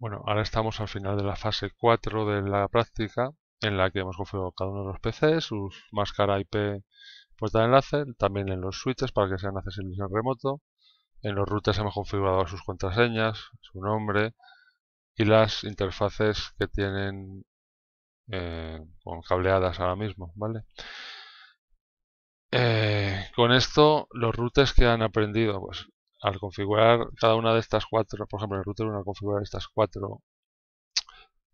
Bueno, ahora estamos al final de la fase 4 de la práctica, en la que hemos configurado cada uno de los PCs, sus máscara IP puesta de enlace, también en los switches para que sean accesibles en remoto. En los routers hemos configurado sus contraseñas, su nombre y las interfaces que tienen eh, con cableadas ahora mismo, ¿vale? Eh, con esto, los routers que han aprendido, pues al configurar cada una de estas cuatro, por ejemplo, el router 1 al configurar estas cuatro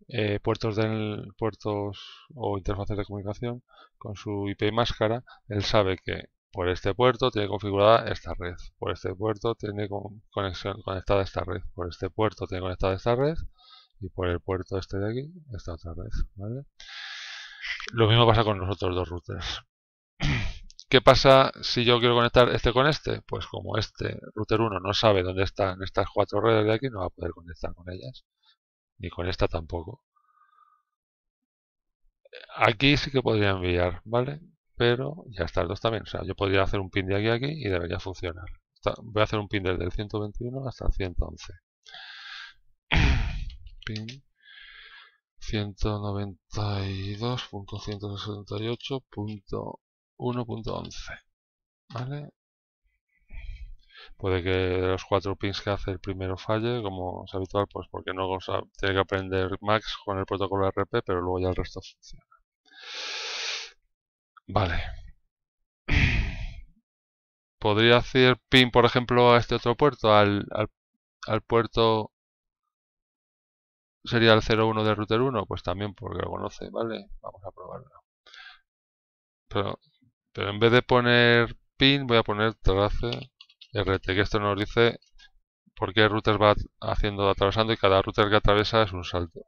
eh, puertos, del, puertos o interfaces de comunicación con su IP máscara, él sabe que por este puerto tiene configurada esta red, por este puerto tiene conexión, conectada esta red, por este puerto tiene conectada esta red y por el puerto este de aquí esta otra red. Lo mismo pasa con los otros dos routers. ¿Qué pasa si yo quiero conectar este con este? Pues como este router 1 no sabe dónde están estas cuatro redes de aquí, no va a poder conectar con ellas. Ni con esta tampoco. Aquí sí que podría enviar, ¿vale? Pero ya el dos también. O sea, yo podría hacer un pin de aquí a aquí y debería funcionar. Voy a hacer un pin desde el 121 hasta el 111. pin 192.168. 1.11. Ah. ¿Vale? Puede que de los cuatro pins que hace el primero falle, como es habitual, pues porque no tiene que aprender Max con el protocolo RP, pero luego ya el resto funciona. Vale. Podría hacer pin, por ejemplo, a este otro puerto, al, al, puerto sería el 01 de router 1, pues también porque lo conoce, ¿vale? Vamos a probarlo. Pero pero en vez de poner pin, voy a poner trace rt, que esto nos dice por qué router va haciendo atravesando y cada router que atraviesa es un salto.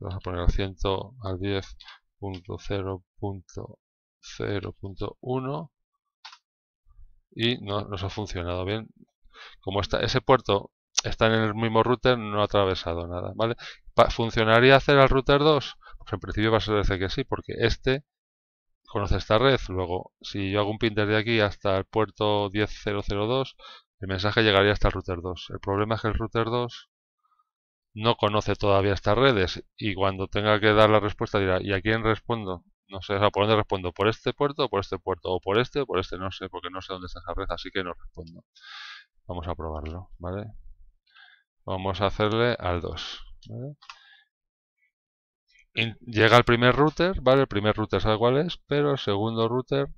Vamos a poner al 100 al 10.0.0.1 y no nos ha funcionado bien. Como está, ese puerto está en el mismo router, no ha atravesado nada. ¿vale? ¿Funcionaría hacer al router 2? Pues en principio va a ser que sí, porque este conoce esta red. Luego, si yo hago un pinter de aquí hasta el puerto 10002, el mensaje llegaría hasta el router 2. El problema es que el router 2 no conoce todavía estas redes y cuando tenga que dar la respuesta dirá, ¿y a quién respondo? No sé, a ¿por dónde respondo? ¿Por este puerto o por este puerto? ¿O por este por este? No sé, porque no sé dónde está esa red, así que no respondo. Vamos a probarlo, ¿vale? Vamos a hacerle al 2, llega el primer router, ¿vale? El primer router sabe cuál es, pero el segundo router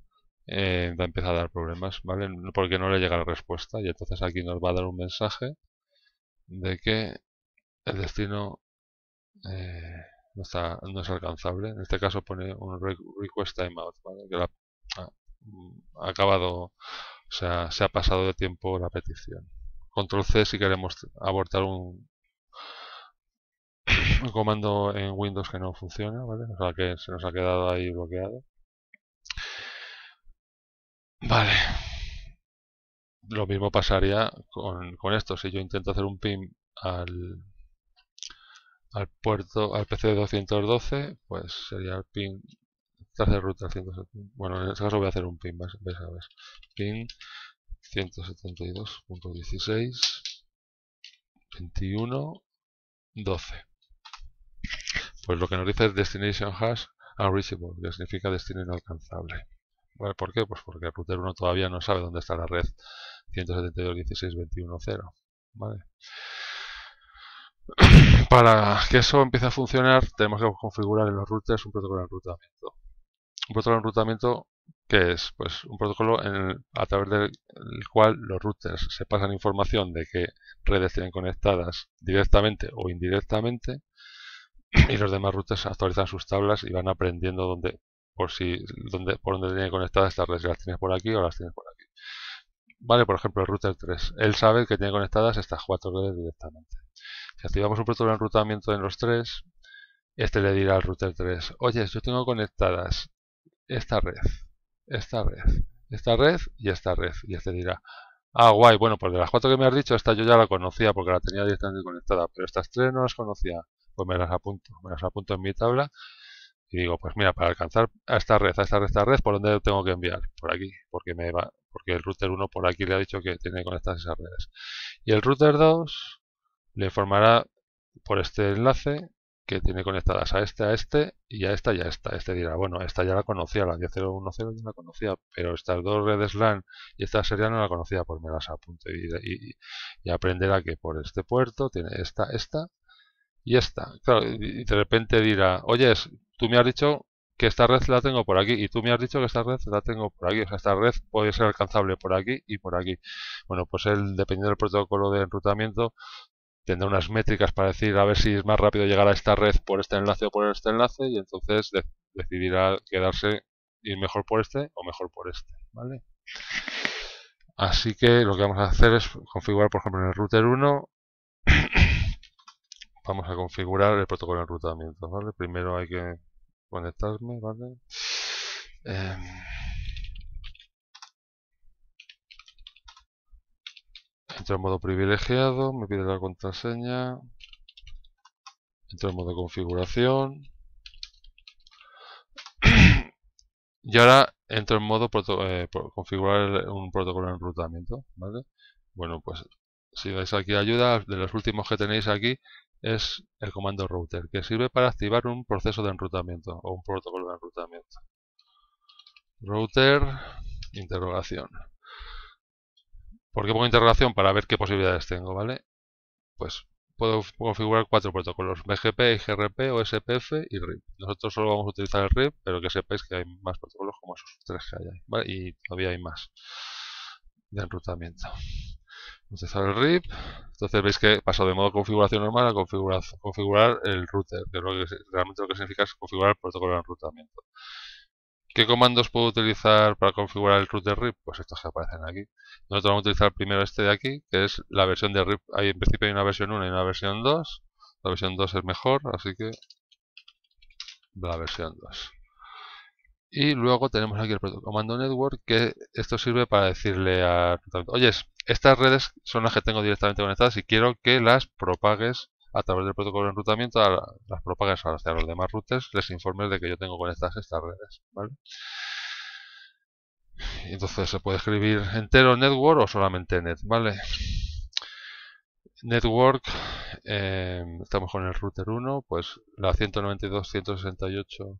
eh, a empezar a dar problemas, ¿vale? Porque no le llega la respuesta y entonces aquí nos va a dar un mensaje de que el destino eh, no, está, no es alcanzable. En este caso pone un request timeout, ¿vale? Que ah, mm, ha, acabado, o sea, se ha pasado de tiempo la petición. Control C si queremos abortar un, un comando en Windows que no funciona, O sea que se nos ha quedado ahí bloqueado. Vale. Lo mismo pasaría con, con esto. Si yo intento hacer un ping al, al puerto, al PC 212, pues sería el ping de ruta Bueno, en este caso voy a hacer un pin, ves a ver. Pin 172.16 21 12. Pues lo que nos dice es destination hash unreachable, que significa destino inalcanzable. ¿Por qué? Pues porque el router 1 todavía no sabe dónde está la red 172.16.21.0. ¿Vale? Para que eso empiece a funcionar, tenemos que configurar en los routers un protocolo de enrutamiento. Un protocolo de enrutamiento que es? Pues un protocolo a través del cual los routers se pasan información de qué redes tienen conectadas directamente o indirectamente y los demás routers actualizan sus tablas y van aprendiendo dónde, por si, dónde, por dónde tiene conectadas estas redes, si las tienes por aquí o las tienes por aquí. Vale, por ejemplo, el router 3. Él sabe que tiene conectadas estas cuatro redes directamente. Si activamos un protocolo de enrutamiento en los tres, este le dirá al router 3, oye, yo tengo conectadas esta red, esta red, esta red y esta red. Y este dirá, ah, guay, bueno, pues de las cuatro que me has dicho, esta yo ya la conocía porque la tenía directamente conectada, pero estas tres no las conocía pues me las apunto, me las apunto en mi tabla y digo, pues mira, para alcanzar a esta red, a esta red, a esta red, ¿por dónde tengo que enviar? Por aquí, porque me va, porque el router 1 por aquí le ha dicho que tiene conectadas esas redes. Y el router 2 le informará por este enlace que tiene conectadas a este, a este y a esta y a esta. Este dirá, bueno, esta ya la conocía, la 10010 ya la conocía, pero estas dos redes LAN y esta serie no la conocía, pues me las apunto y aprenderá que por este puerto tiene esta, esta y esta, y de repente dirá, oye, tú me has dicho que esta red la tengo por aquí y tú me has dicho que esta red la tengo por aquí. O sea, esta red puede ser alcanzable por aquí y por aquí. Bueno, pues él, dependiendo del protocolo de enrutamiento, tendrá unas métricas para decir a ver si es más rápido llegar a esta red por este enlace o por este enlace y entonces decidirá quedarse ir mejor por este o mejor por este. ¿vale? Así que lo que vamos a hacer es configurar, por ejemplo, en el router 1 vamos a configurar el protocolo de enrutamiento, ¿vale? Primero hay que conectarme, ¿vale? Em, entro en modo privilegiado, me pide la contraseña. Entro en modo configuración. y ahora entro en modo eh, configurar un protocolo de enrutamiento, ¿vale? Bueno, pues si vais aquí ayuda, de los últimos que tenéis aquí, es el comando router, que sirve para activar un proceso de enrutamiento o un protocolo de enrutamiento. Router, interrogación. ¿Por qué pongo interrogación? Para ver qué posibilidades tengo, ¿vale? Pues puedo configurar cuatro protocolos, BGP, IGRP, OSPF y RIP. Nosotros solo vamos a utilizar el RIP, pero que sepáis que hay más protocolos como esos tres que hay ahí, ¿vale? Y todavía hay más de enrutamiento. Utilizar el RIP. Entonces veis que pasado de modo configuración normal a configurar, el router, que, lo que realmente lo que significa es configurar el protocolo de enrutamiento. ¿Qué comandos puedo utilizar para configurar el router RIP? Pues estos que aparecen aquí. Nosotros vamos a utilizar primero este de aquí, que es la versión de RIP. Ahí en principio hay una versión 1 y una versión 2. La versión 2 es mejor, así que la versión 2. Y luego tenemos aquí el comando network, que esto sirve para decirle a... Oye, estas redes son las que tengo directamente conectadas y quiero que las propagues a través del protocolo de enrutamiento, las propagues a, los demás routers, les informes de que yo tengo conectadas estas redes. entonces se puede escribir entero network o solamente net. ¿vale? Network, eh, estamos con el router 1, pues la 192.168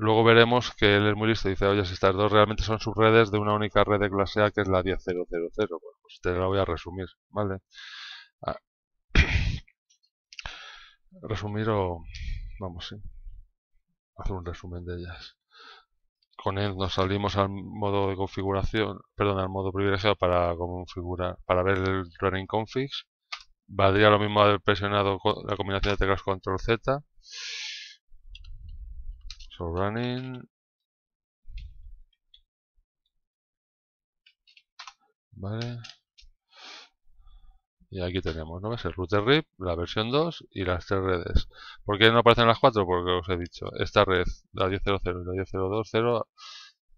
Luego veremos que él es muy listo dice, oye, si estas dos realmente son subredes de una única red de clase A que es la 10000. Bueno, pues te la voy a resumir, ¿vale? Ah, resumir o... vamos, sí. Hacer un resumen de ellas. Con él nos salimos al modo de configuración, perdón, al modo privilegiado para configurar, para ver el running configs. Valdría lo mismo haber presionado la combinación de teclas control Z running Vale. Y aquí tenemos, ¿no ves? El router RIP, la versión 2 y las tres redes. ¿Por qué no aparecen las cuatro? Porque os he dicho, esta red, la 10.0.0 y la 10.0.2.0,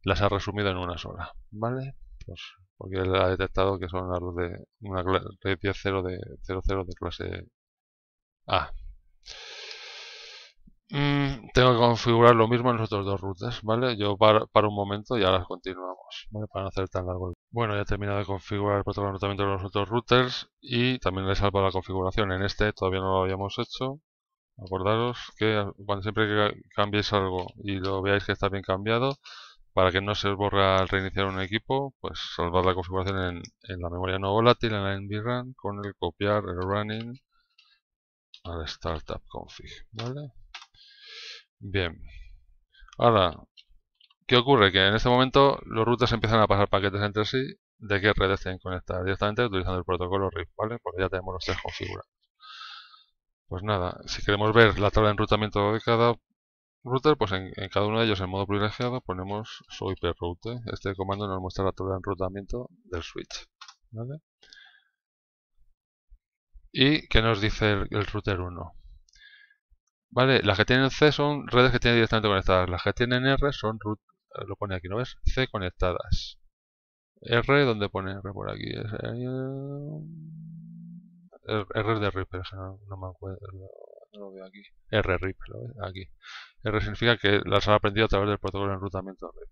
las ha resumido en una sola. ¿Vale? Pues porque él ha detectado que son las de una red 10.0 de de clase A. Mm, tengo que configurar lo mismo en los otros dos routers, ¿vale? Yo paro, un momento y ahora continuamos, Para no hacer tan largo el... Bueno, ya he terminado de configurar el protocolo de anotamiento de los otros routers y también le salvo la configuración. En este todavía no lo habíamos hecho. Acordaros que cuando siempre que cambiéis algo y lo veáis que está bien cambiado, para que no se os borre al reiniciar un equipo, pues salvar la configuración en, la memoria no volátil, en la NVRAN, con el copiar el running al startup config, ¿vale? Bien. Ahora, ¿qué ocurre? Que en este momento los routers empiezan a pasar paquetes entre sí de qué redes tienen conectadas directamente utilizando el protocolo RIP, ¿vale? Porque ya tenemos los tres configurados. Pues nada, si queremos ver la tabla de enrutamiento de cada router, pues en, cada uno de ellos en modo privilegiado ponemos su IP route. Este comando nos muestra la tabla de enrutamiento del switch, ¿vale? ¿Y qué nos dice el router 1? Vale, las que tienen C son redes que tienen directamente conectadas. Las que tienen R son eh, lo pone aquí, ¿no ves? C conectadas. R, donde pone R por aquí? Eh, R de RIP, no, me acuerdo, no lo veo aquí. R RIP, lo aquí. R significa que las han aprendido a través del protocolo de enrutamiento RIP.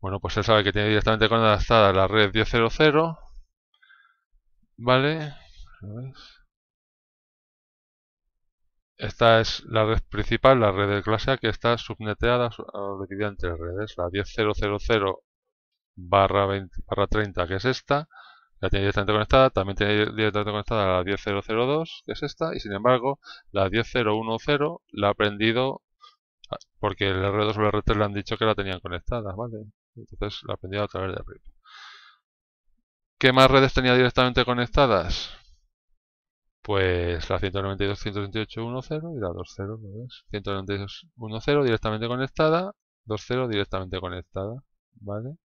Bueno, pues él sabe que tiene directamente conectada la red 10.0.0. ¿Vale? Esta es la red principal, la red de clase A, que está subneteada a dividida redes. La 1000 barra, 20, 30, que es esta, la tiene directamente conectada. También tiene directamente conectada la 10002, que es esta. Y sin embargo, la 10010 la ha aprendido ah, porque el R2 o el R3 le han dicho que la tenían conectada, ¿vale? Entonces la ha aprendido a través de RIP. ¿Qué más redes tenía directamente conectadas? Pues la 192.128.1.0 y la 2.0, 192.1.0 directamente conectada, 2.0 directamente conectada, ¿vale?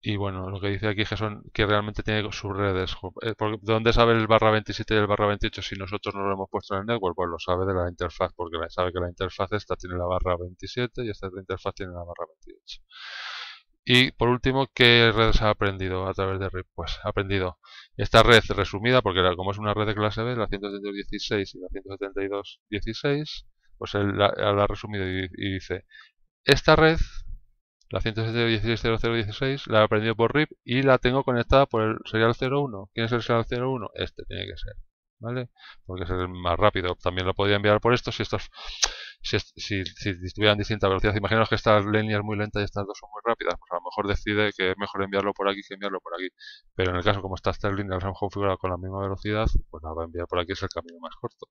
Y bueno, lo que dice aquí es que, son, que realmente tiene sus redes. Eh, ¿De dónde sabe el barra 27 y el barra 28 si nosotros no lo hemos puesto en el network? Pues lo sabe de la interfaz, porque sabe que la interfaz esta tiene la barra 27 y esta interfaz tiene la barra 28. Y por último, ¿qué redes ha aprendido a través de RIP? Pues ha aprendido esta red resumida, porque como es una red de clase B, la 172.16 y la 172.16, pues él la, ha resumido y, dice, esta red la 172.16.0016 la he aprendido por RIP y la tengo conectada por el serial 01. ¿Quién es el serial 01? Este tiene que ser. Porque es el más rápido. También lo podría enviar por esto si estos si, si, si tuvieran distinta velocidad. Imaginaos que esta línea es muy lenta y estas dos son muy rápidas. Pues a lo mejor decide que es mejor enviarlo por aquí que enviarlo por aquí. Pero en el caso como estas tres líneas han configurado con la misma velocidad, pues la va a enviar por aquí, es el camino más corto.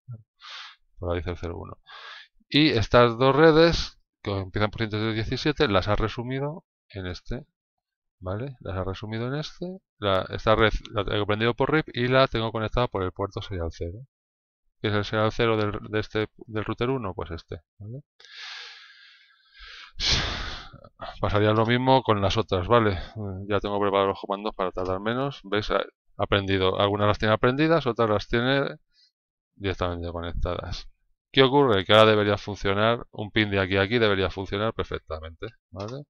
Por ahí dice el 01. Y estas dos redes, que empiezan por 117, las ha resumido en este ¿Vale? Las he resumido en este. La, esta red la tengo prendido por RIP y la tengo conectada por el puerto serial 0. ¿Qué es el serial 0 del, de este, del router 1? Pues este. Pasaría lo mismo con las otras, ¿vale? Ya tengo preparados los comandos para tardar menos. ¿Veis? Ha aprendido. Algunas las tiene aprendidas, otras las tiene directamente conectadas. ¿Qué ocurre? Que ahora debería funcionar, un pin de aquí a aquí debería funcionar perfectamente, ¿vale?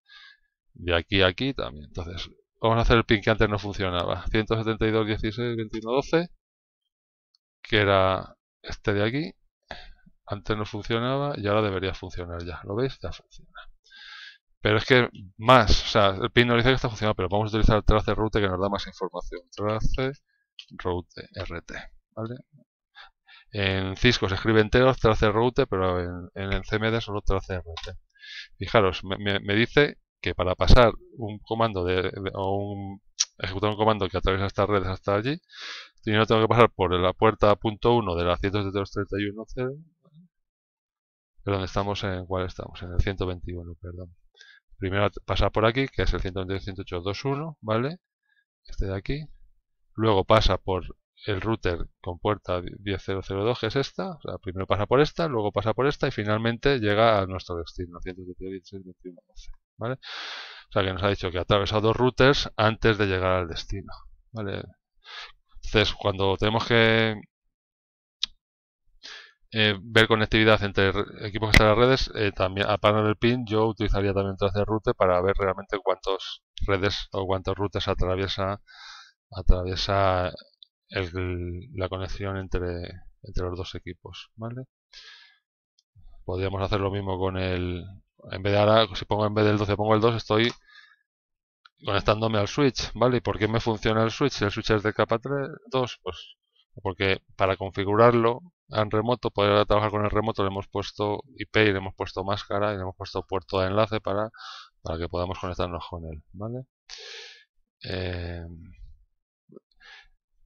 de aquí a aquí también. Entonces, vamos a hacer el pin que antes no funcionaba. 172, 16, 21, 12, que era este de aquí. Antes no funcionaba y ahora debería funcionar ya. ¿Lo veis? Ya funciona. Pero es que más, o sea, el pin no dice que está funcionando, pero vamos a utilizar trace route que nos da más información. Trace route RT. ¿Vale? En Cisco se escribe enteros trace route, pero en, el CMD solo trace RT. Fijaros, me, me dice que para pasar un comando de, un, ejecutar un comando que atraviesa estas redes hasta allí, primero tengo que pasar por la puerta punto 1 de la 172.31.0. donde estamos en, ¿cuál estamos? En el 121, perdón. Primero pasa por aquí, que es el uno ¿vale? Este de aquí. Luego pasa por el router con puerta 10002, que es esta. primero pasa por esta, luego pasa por esta y finalmente llega a nuestro destino, 172.31.12. O sea que nos ha dicho que ha atravesado routers antes de llegar al destino, Entonces, cuando tenemos que eh, ver conectividad entre equipos que están en las redes, eh, también aparte del pin, yo utilizaría también trace de para ver realmente cuántas redes o cuántos rutas atraviesa atraviesa la conexión entre, los dos equipos, Podríamos hacer lo mismo con el en vez de ahora, si pongo en vez del 12, pongo el 2, estoy conectándome al switch, ¿vale? ¿Y por qué me funciona el switch? Si el switch es de capa 3, 2, pues porque para configurarlo en remoto, poder trabajar con el remoto, le hemos puesto IP y le hemos puesto máscara y le hemos puesto puerto de enlace para, para que podamos conectarnos con él, ¿vale? Eh,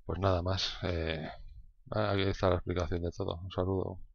pues nada más. Eh, aquí está la explicación de todo. Un saludo.